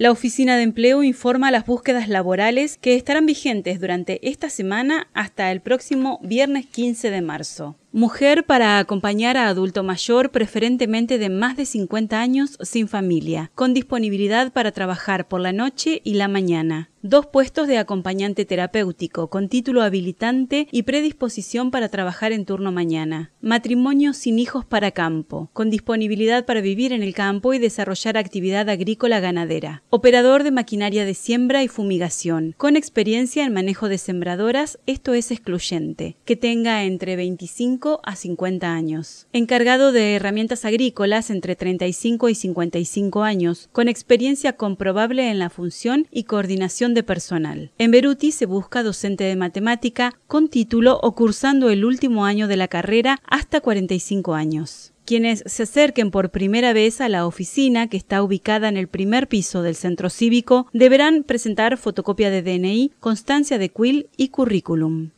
La Oficina de Empleo informa las búsquedas laborales que estarán vigentes durante esta semana hasta el próximo viernes 15 de marzo. Mujer para acompañar a adulto mayor, preferentemente de más de 50 años, sin familia, con disponibilidad para trabajar por la noche y la mañana. Dos puestos de acompañante terapéutico, con título habilitante y predisposición para trabajar en turno mañana. Matrimonio sin hijos para campo, con disponibilidad para vivir en el campo y desarrollar actividad agrícola ganadera. Operador de maquinaria de siembra y fumigación, con experiencia en manejo de sembradoras, esto es excluyente. Que tenga entre 25 a 50 años. Encargado de herramientas agrícolas entre 35 y 55 años, con experiencia comprobable en la función y coordinación de personal. En Beruti se busca docente de matemática con título o cursando el último año de la carrera hasta 45 años. Quienes se acerquen por primera vez a la oficina que está ubicada en el primer piso del centro cívico deberán presentar fotocopia de DNI, constancia de quill y currículum.